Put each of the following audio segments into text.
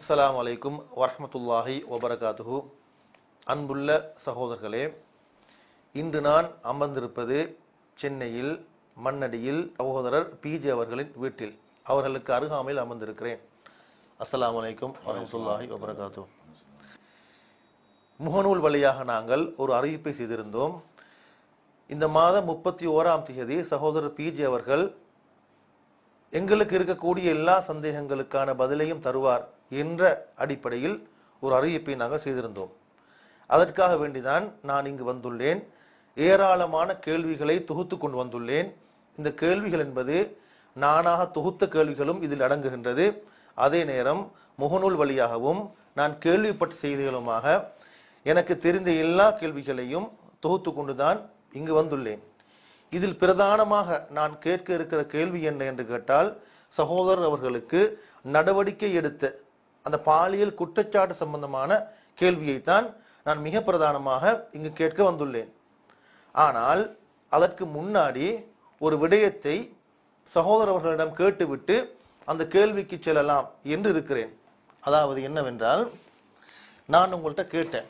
அஸ்லாம் வலைக்கும் வரமத்துல்லாஹி வபரகாத்துஹு அன்புள்ள சகோதரர்களே இன்று நான் அமர்ந்திருப்பது சென்னையில் மண்ணடியில் சகோதரர் பிஜே அவர்களின் வீட்டில் அவர்களுக்கு அருகாமையில் அமர்ந்திருக்கிறேன் அஸ்லாம் வலைக்கும் வரமத்துல்லாஹி வபரகாத்து முகநூல் வழியாக நாங்கள் ஒரு அறிவிப்பை செய்திருந்தோம் இந்த மாதம் முப்பத்தி ஓராம் தேதி சகோதரர் பிஜே அவர்கள் எங்களுக்கு இருக்கக்கூடிய எல்லா சந்தேகங்களுக்கான பதிலையும் தருவார் என்ற அடிப்படையில் ஒரு அறிவிப்பை நாங்கள் செய்திருந்தோம் அதற்காக வேண்டிதான் நான் இங்கு வந்துள்ளேன் ஏராளமான கேள்விகளை தொகுத்து கொண்டு வந்துள்ளேன் இந்த கேள்விகள் என்பது நானாக தொகுத்த கேள்விகளும் இதில் அடங்குகின்றது அதே நேரம் முகநூல் வழியாகவும் நான் கேள்விப்பட்ட செய்திகளுமாக எனக்கு தெரிந்த எல்லா கேள்விகளையும் தொகுத்து கொண்டு தான் இங்கு வந்துள்ளேன் இதில் பிரதானமாக நான் கேட்க இருக்கிற கேள்வி என்ன என்று கேட்டால் சகோதரர் அவர்களுக்கு நடவடிக்கை எடுத்த அந்த பாலியல் குற்றச்சாட்டு சம்பந்தமான கேள்வியைத்தான் நான் மிக பிரதானமாக இங்கு கேட்க வந்துள்ளேன் ஆனால் அதற்கு முன்னாடி ஒரு விடயத்தை சகோதரர்களிடம் கேட்டுவிட்டு அந்த கேள்விக்கு செல்லலாம் என்று இருக்கிறேன் அதாவது என்னவென்றால் நான் உங்கள்கிட்ட கேட்டேன்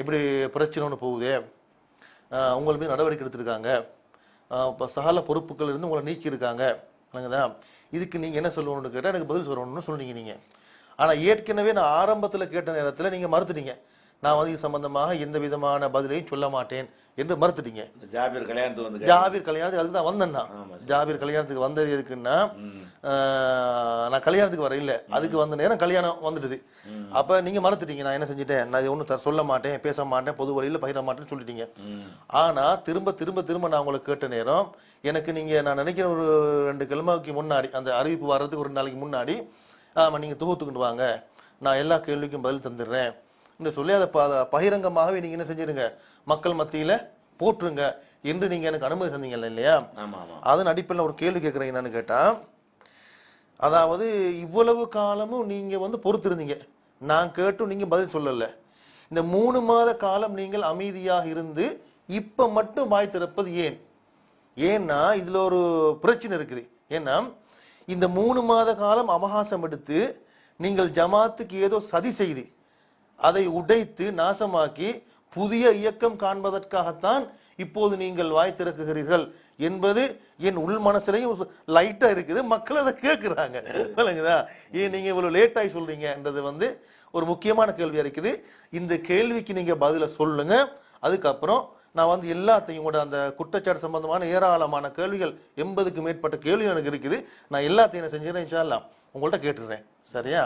இப்படி பிரச்சனை ஒன்று போகுதே உங்கள் மீது நடவடிக்கை எடுத்திருக்காங்க சகல பொறுப்புகள் இருந்து உங்களை நீக்கியிருக்காங்க வணங்குதா இதுக்கு நீங்க என்ன சொல்லணும்னு கேட்டா எனக்கு பதில் சொல்லணும்னு சொன்னீங்க நீங்க ஆனா ஏற்கனவே நான் ஆரம்பத்துல கேட்ட நேரத்துல நீங்க மறுத்துட்டீங்க நான் வந்து இது சம்பந்தமாக எந்த விதமான பதிலையும் சொல்ல மாட்டேன் என்று மறுத்துட்டீங்க ஜாபீர் கல்யாணத்துக்கு வந்து ஜாபீர் கல்யாணத்துக்கு அதுக்கு தான் வந்தேன் நான் ஜாபீர் கல்யாணத்துக்கு வந்தது எதுக்குன்னா நான் கல்யாணத்துக்கு வர இல்லை அதுக்கு வந்த நேரம் கல்யாணம் வந்துடுது அப்போ நீங்கள் மறந்துட்டீங்க நான் என்ன செஞ்சுட்டேன் நான் ஒன்றும் சொல்ல மாட்டேன் பேச மாட்டேன் பொது வழியில் பகிர மாட்டேன்னு சொல்லிட்டீங்க ஆனால் திரும்ப திரும்ப திரும்ப நான் உங்களை கேட்ட நேரம் எனக்கு நீங்கள் நான் நினைக்கிற ஒரு ரெண்டு கிழமைக்கு முன்னாடி அந்த அறிவிப்பு வர்றதுக்கு ஒரு நாளைக்கு முன்னாடி ஆமாம் நீங்கள் தொகுத்துக்கிட்டு வாங்க நான் எல்லா கேள்விக்கும் பதில் தந்துடுறேன் என்று சொல்லி அதை ப பகிரங்கமாகவே நீங்கள் என்ன செஞ்சிருங்க மக்கள் மத்தியில் போற்றுங்க என்று நீங்கள் எனக்கு அனுமதி தந்தீங்கல்ல இல்லையா அதன் அடிப்படையில் ஒரு கேள்வி கேட்குறீங்க என்னன்னு கேட்டால் அதாவது இவ்வளவு காலமும் நீங்கள் வந்து பொறுத்திருந்தீங்க நான் கேட்டும் நீங்கள் பதில் சொல்லலை இந்த மூணு மாத காலம் நீங்கள் அமைதியாக இருந்து இப்போ மட்டும் வாய் திறப்பது ஏன் ஏன்னா இதில் ஒரு பிரச்சனை இருக்குது ஏன்னா இந்த மூணு மாத காலம் அவகாசம் எடுத்து நீங்கள் ஜமாத்துக்கு ஏதோ சதி செய்து அதை உடைத்து நாசமாக்கி புதிய இயக்கம் காண்பதற்காகத்தான் இப்போது நீங்கள் வாய் திறக்குகிறீர்கள் என்பது என் உள் மனசுலையும் லைட்டா இருக்குது மக்கள் அதை கேட்குறாங்க இல்லைங்கதா ஏன் நீங்க இவ்வளவு லேட்டாகி சொல்றீங்கன்றது வந்து ஒரு முக்கியமான கேள்வியா இருக்குது இந்த கேள்விக்கு நீங்க பதில சொல்லுங்க அதுக்கப்புறம் நான் வந்து எல்லாத்தையும் கூட அந்த குற்றச்சாட்டு சம்பந்தமான ஏராளமான கேள்விகள் எண்பதுக்கு மேற்பட்ட கேள்வி எனக்கு இருக்குது நான் எல்லாத்தையும் என்ன செஞ்சுறேன் இன்ஷா உங்கள்கிட்ட கேட்டுடுறேன் சரியா